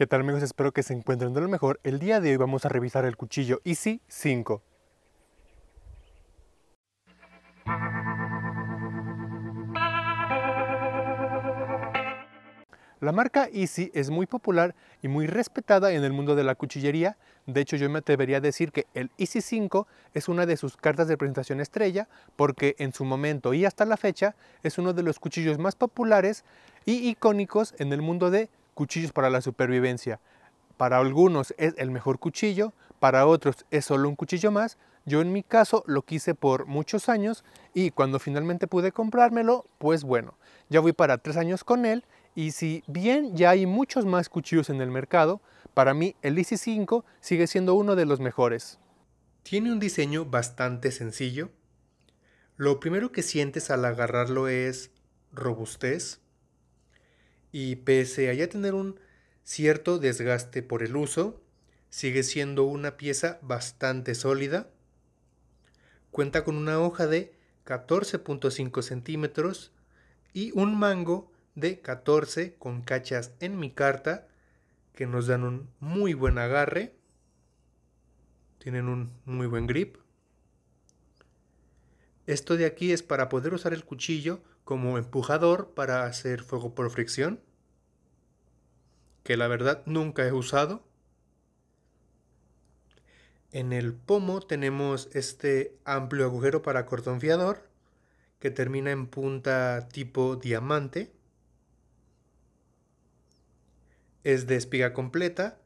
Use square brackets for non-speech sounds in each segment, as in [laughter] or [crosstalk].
¿Qué tal amigos? Espero que se encuentren de lo mejor. El día de hoy vamos a revisar el cuchillo Easy 5. La marca Easy es muy popular y muy respetada en el mundo de la cuchillería. De hecho, yo me atrevería a decir que el Easy 5 es una de sus cartas de presentación estrella porque en su momento y hasta la fecha es uno de los cuchillos más populares y icónicos en el mundo de cuchillos para la supervivencia. Para algunos es el mejor cuchillo, para otros es solo un cuchillo más. Yo en mi caso lo quise por muchos años y cuando finalmente pude comprármelo, pues bueno, ya voy para tres años con él y si bien ya hay muchos más cuchillos en el mercado, para mí el Easy 5 sigue siendo uno de los mejores. Tiene un diseño bastante sencillo. Lo primero que sientes al agarrarlo es robustez y pese a ya tener un cierto desgaste por el uso, sigue siendo una pieza bastante sólida. Cuenta con una hoja de 14.5 centímetros y un mango de 14 con cachas en mi carta que nos dan un muy buen agarre. Tienen un muy buen grip. Esto de aquí es para poder usar el cuchillo como empujador para hacer fuego por fricción, que la verdad nunca he usado. En el pomo tenemos este amplio agujero para cortonfiador, fiador que termina en punta tipo diamante. Es de espiga completa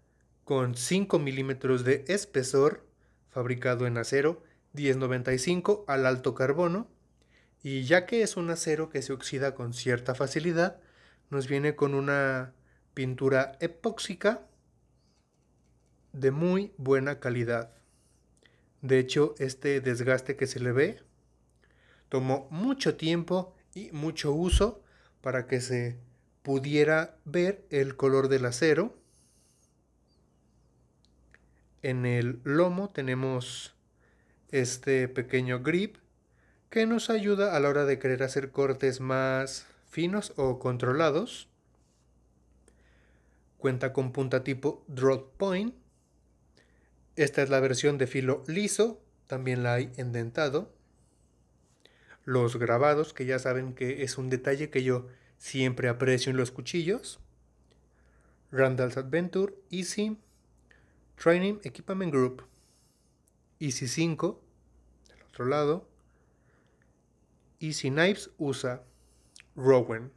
con 5 milímetros de espesor fabricado en acero 1095 al alto carbono y ya que es un acero que se oxida con cierta facilidad, nos viene con una pintura epóxica de muy buena calidad. De hecho, este desgaste que se le ve tomó mucho tiempo y mucho uso para que se pudiera ver el color del acero. En el lomo tenemos este pequeño grip que nos ayuda a la hora de querer hacer cortes más finos o controlados. Cuenta con punta tipo drop point. Esta es la versión de filo liso, también la hay en dentado. Los grabados, que ya saben que es un detalle que yo siempre aprecio en los cuchillos. Randall's Adventure, Easy, Training Equipment Group, Easy 5, del otro lado, Easy Knives usa Rowan.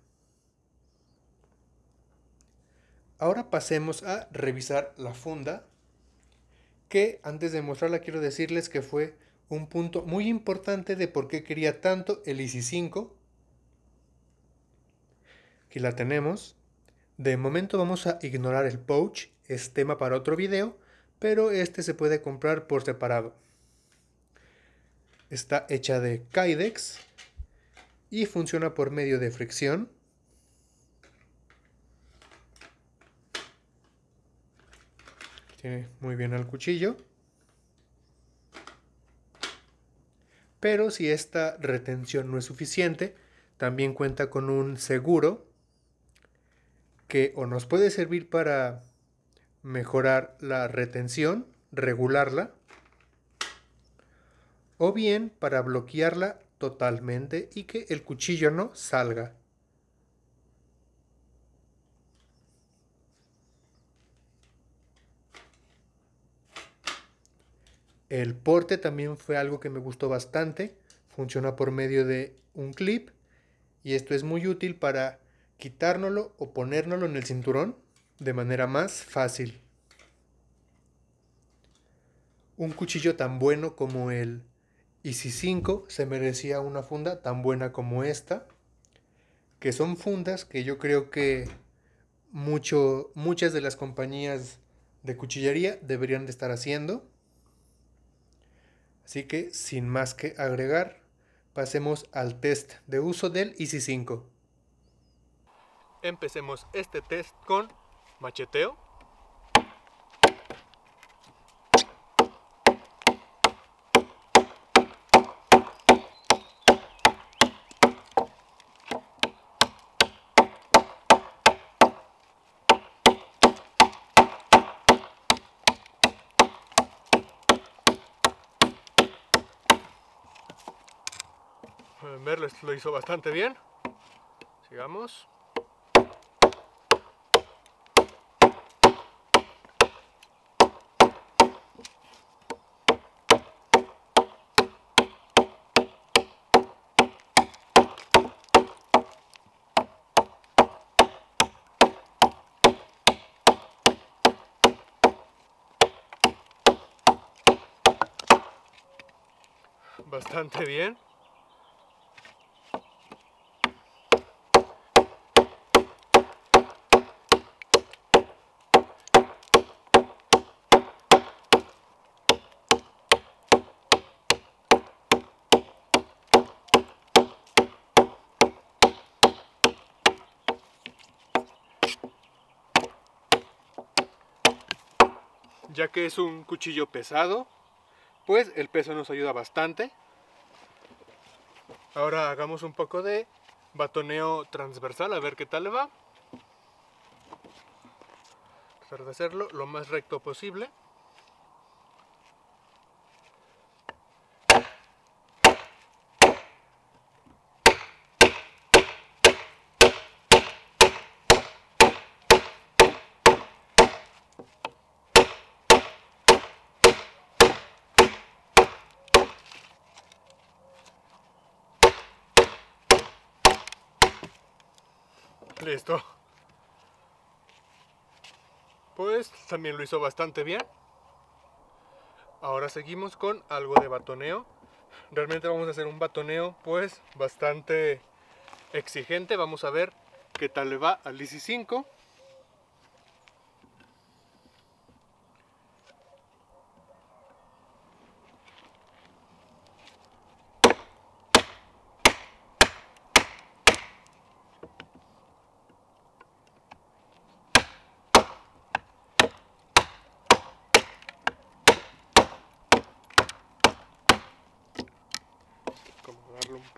Ahora pasemos a revisar la funda, que antes de mostrarla quiero decirles que fue un punto muy importante de por qué quería tanto el Easy 5. Aquí la tenemos. De momento vamos a ignorar el pouch, es tema para otro video, pero este se puede comprar por separado. Está hecha de Kydex, y funciona por medio de fricción. Tiene muy bien al cuchillo. Pero si esta retención no es suficiente, también cuenta con un seguro que o nos puede servir para mejorar la retención, regularla, o bien para bloquearla totalmente y que el cuchillo no salga. El porte también fue algo que me gustó bastante. Funciona por medio de un clip y esto es muy útil para quitárnoslo o ponérnoslo en el cinturón de manera más fácil. Un cuchillo tan bueno como el y si 5 se merecía una funda tan buena como esta, que son fundas que yo creo que mucho, muchas de las compañías de cuchillería deberían de estar haciendo. Así que sin más que agregar, pasemos al test de uso del Easy 5. Empecemos este test con macheteo. lo hizo bastante bien. Sigamos. bastante bien que es un cuchillo pesado, pues el peso nos ayuda bastante. Ahora hagamos un poco de batoneo transversal, a ver qué tal le va. Tratar de hacerlo lo más recto posible. esto, Pues también lo hizo bastante bien. Ahora seguimos con algo de batoneo. Realmente vamos a hacer un batoneo pues bastante exigente. Vamos a ver qué tal le va al 15 5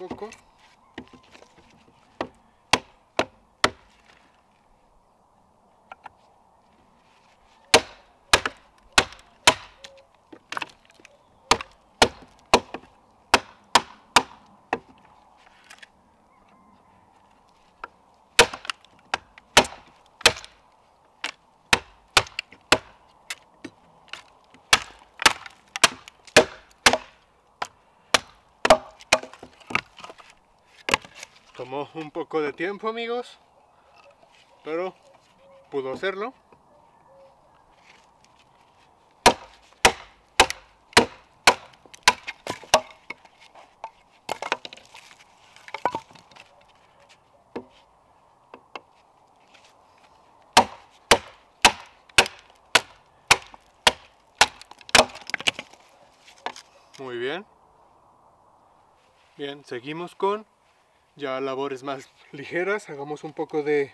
colocou. Tomó un poco de tiempo, amigos, pero pudo hacerlo. Muy bien. Bien, seguimos con ya labores más [laughs] ligeras, hagamos un poco de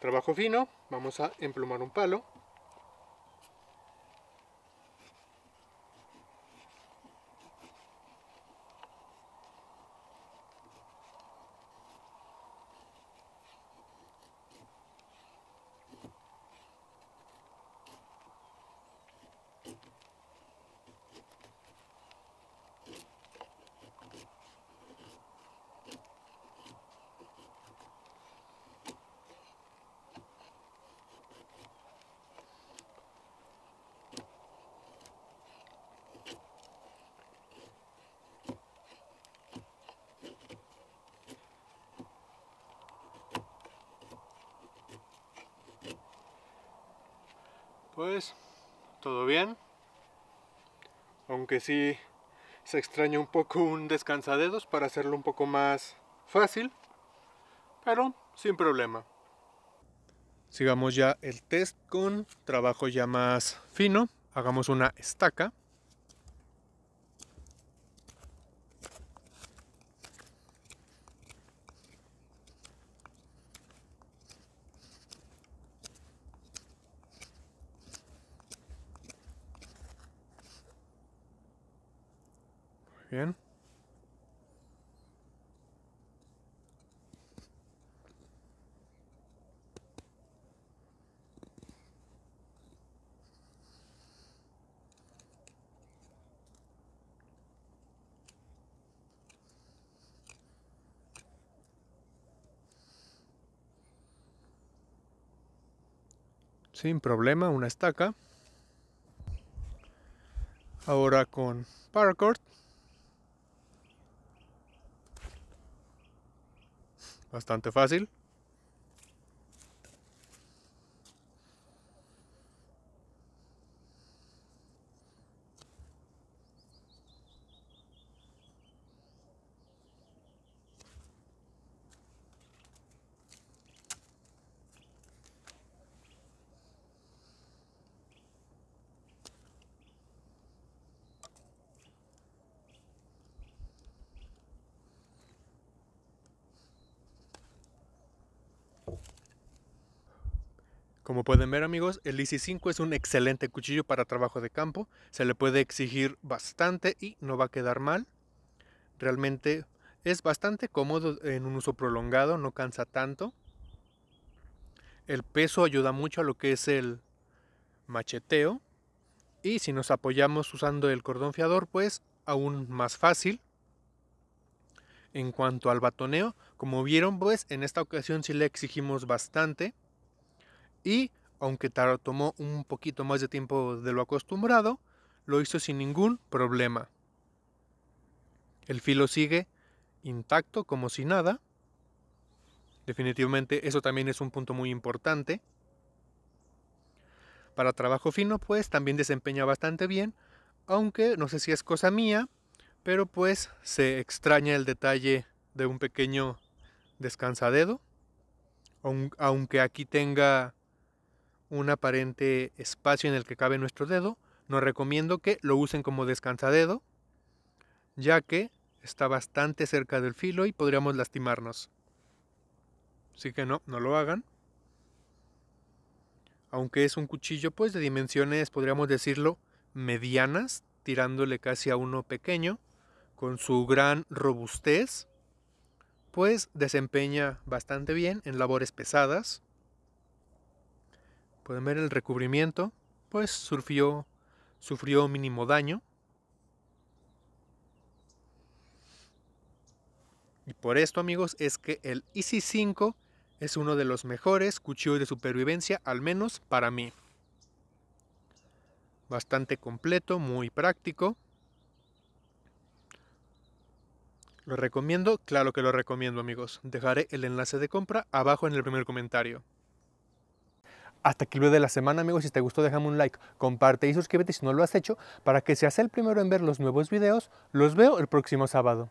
trabajo fino, vamos a emplumar un palo Pues todo bien. Aunque sí se extraña un poco un descansadedos para hacerlo un poco más fácil, pero sin problema. Sigamos ya el test con trabajo ya más fino. Hagamos una estaca. Bien. sin problema una estaca. Ahora con paracord bastante fácil. Como pueden ver amigos, el IC5 es un excelente cuchillo para trabajo de campo, se le puede exigir bastante y no va a quedar mal. Realmente es bastante cómodo en un uso prolongado, no cansa tanto. El peso ayuda mucho a lo que es el macheteo. Y si nos apoyamos usando el cordón fiador, pues aún más fácil. En cuanto al batoneo, como vieron, pues en esta ocasión sí le exigimos bastante y, aunque tomó un poquito más de tiempo de lo acostumbrado, lo hizo sin ningún problema. El filo sigue intacto como si nada. Definitivamente eso también es un punto muy importante. Para trabajo fino pues también desempeña bastante bien, aunque no sé si es cosa mía, pero pues se extraña el detalle de un pequeño descansadedo. Aunque aquí tenga un aparente espacio en el que cabe nuestro dedo, nos recomiendo que lo usen como descansadedo, ya que está bastante cerca del filo y podríamos lastimarnos. Así que no, no lo hagan. Aunque es un cuchillo pues de dimensiones, podríamos decirlo, medianas, tirándole casi a uno pequeño, con su gran robustez, pues desempeña bastante bien en labores pesadas, Pueden ver el recubrimiento, pues sufrió, sufrió mínimo daño. Y por esto, amigos, es que el Easy 5 es uno de los mejores cuchillos de supervivencia, al menos para mí. Bastante completo, muy práctico. ¿Lo recomiendo? Claro que lo recomiendo, amigos. Dejaré el enlace de compra abajo en el primer comentario. Hasta aquí lo de la semana, amigos. Si te gustó, déjame un like, comparte y suscríbete si no lo has hecho para que seas el primero en ver los nuevos videos. Los veo el próximo sábado.